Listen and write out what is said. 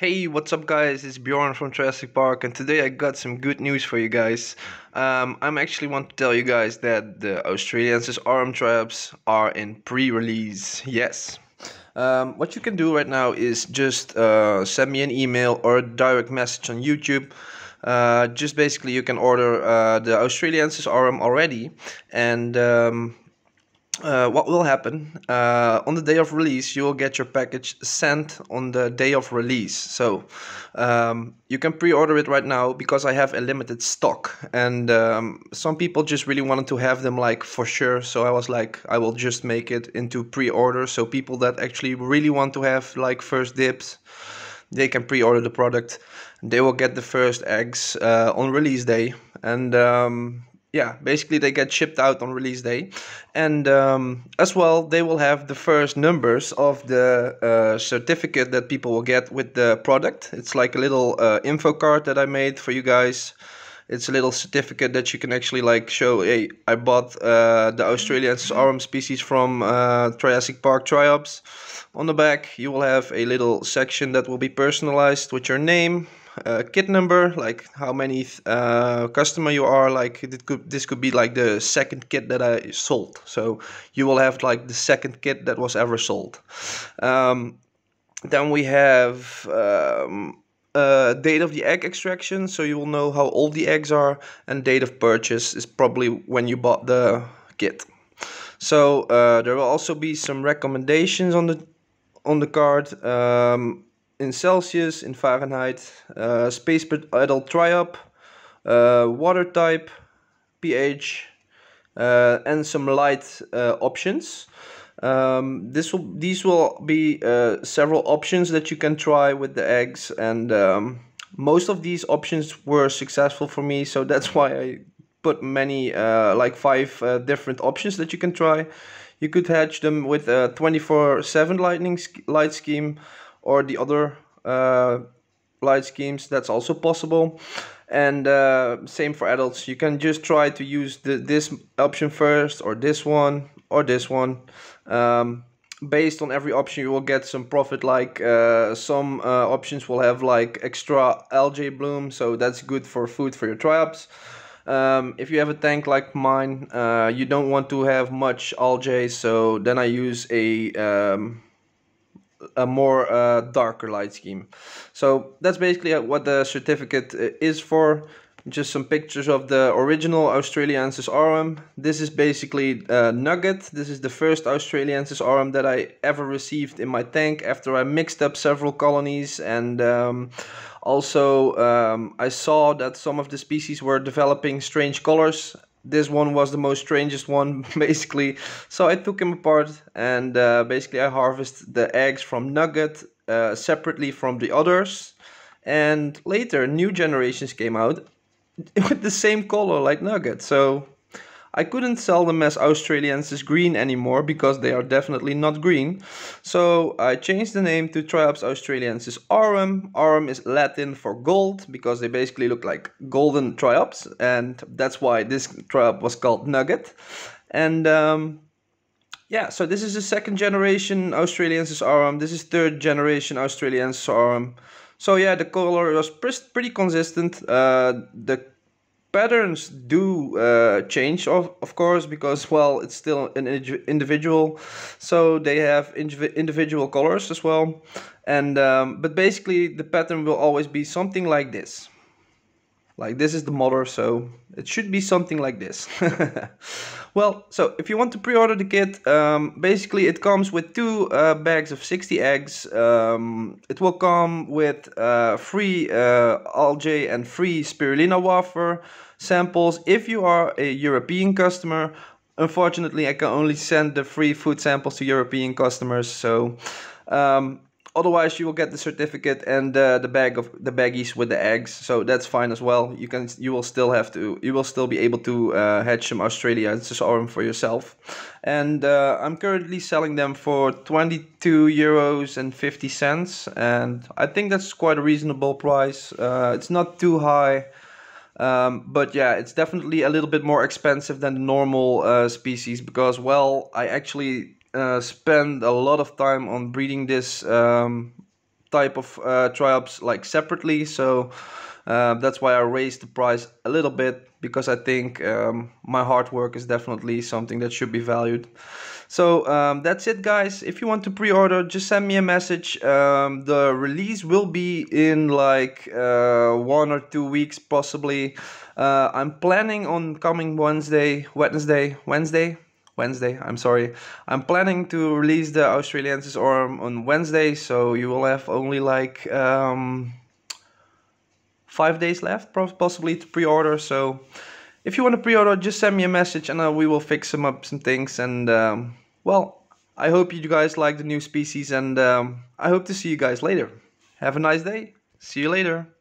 Hey, what's up guys? It's Bjorn from Jurassic Park and today I got some good news for you guys. Um, I'm actually want to tell you guys that the Australians' arm traps are in pre-release. Yes. Um, what you can do right now is just uh, send me an email or a direct message on YouTube. Uh, just basically you can order uh, the Australians' arm already and um, uh, what will happen uh, on the day of release you will get your package sent on the day of release so um, you can pre-order it right now because i have a limited stock and um, some people just really wanted to have them like for sure so i was like i will just make it into pre-order so people that actually really want to have like first dips they can pre-order the product they will get the first eggs uh, on release day and um, yeah, basically they get shipped out on release day, and um, as well they will have the first numbers of the uh, certificate that people will get with the product. It's like a little uh, info card that I made for you guys. It's a little certificate that you can actually like show. Hey, I bought uh, the Australian mm-hmm. arum species from uh, Triassic Park triops. On the back, you will have a little section that will be personalized with your name, uh, kit number, like how many uh, customer you are. Like it could, this could be like the second kit that I sold. So you will have like the second kit that was ever sold. Um, then we have um, uh, date of the egg extraction, so you will know how old the eggs are, and date of purchase is probably when you bought the kit. So uh, there will also be some recommendations on the on the card. Um, in Celsius, in Fahrenheit, uh, space per adult triop, uh, water type, pH, uh, and some light uh, options. Um, this will these will be uh, several options that you can try with the eggs, and um, most of these options were successful for me, so that's why I put many uh, like five uh, different options that you can try. You could hatch them with a 24/7 lightning sch light scheme or the other uh, light schemes that's also possible and uh, same for adults you can just try to use the, this option first or this one or this one um, based on every option you will get some profit like uh, some uh, options will have like extra algae bloom so that's good for food for your triops um, if you have a tank like mine uh, you don't want to have much algae so then I use a um, a more uh, darker light scheme. So that's basically uh, what the certificate uh, is for. Just some pictures of the original Australiensis aurum. This is basically uh, Nugget. This is the first Australiensis aurum that I ever received in my tank after I mixed up several colonies and um, also um, I saw that some of the species were developing strange colors this one was the most strangest one basically so i took him apart and uh, basically i harvested the eggs from nugget uh, separately from the others and later new generations came out with the same color like nugget so I couldn't sell them as Australiensis green anymore because they are definitely not green. So I changed the name to Triops Australiensis aurum. Aurum is Latin for gold because they basically look like golden triops and that's why this triop was called Nugget. And um, yeah, so this is the second generation Australiensis aurum. This is third generation Australiensis aurum. So yeah, the color was pretty consistent. Uh, the patterns do uh, change of, of course because well it's still an individual so they have individual colors as well and um, but basically the pattern will always be something like this like this is the model so it should be something like this well so if you want to pre-order the kit um, basically it comes with two uh, bags of 60 eggs um, it will come with uh, free uh, algae and free spirulina wafer samples if you are a European customer unfortunately I can only send the free food samples to European customers so um, otherwise you will get the certificate and uh, the bag of the baggies with the eggs so that's fine as well you can you will still have to you will still be able to uh, hatch some australia all for yourself and uh, i'm currently selling them for 22 euros and 50 cents and i think that's quite a reasonable price uh, it's not too high um, but yeah, it's definitely a little bit more expensive than the normal uh, species because, well, I actually uh, spend a lot of time on breeding this um, type of uh, triops like separately so uh, that's why I raised the price a little bit because I think um, my hard work is definitely something that should be valued. So um, that's it guys. If you want to pre-order, just send me a message. Um, the release will be in like uh, one or two weeks possibly. Uh, I'm planning on coming Wednesday, Wednesday, Wednesday, Wednesday, I'm sorry. I'm planning to release the Australiensis Orm on Wednesday, so you will have only like um, five days left possibly to pre-order. So if you want to pre-order, just send me a message and uh, we will fix some up some things. And um, well, I hope you guys like the new species and um, I hope to see you guys later. Have a nice day. See you later.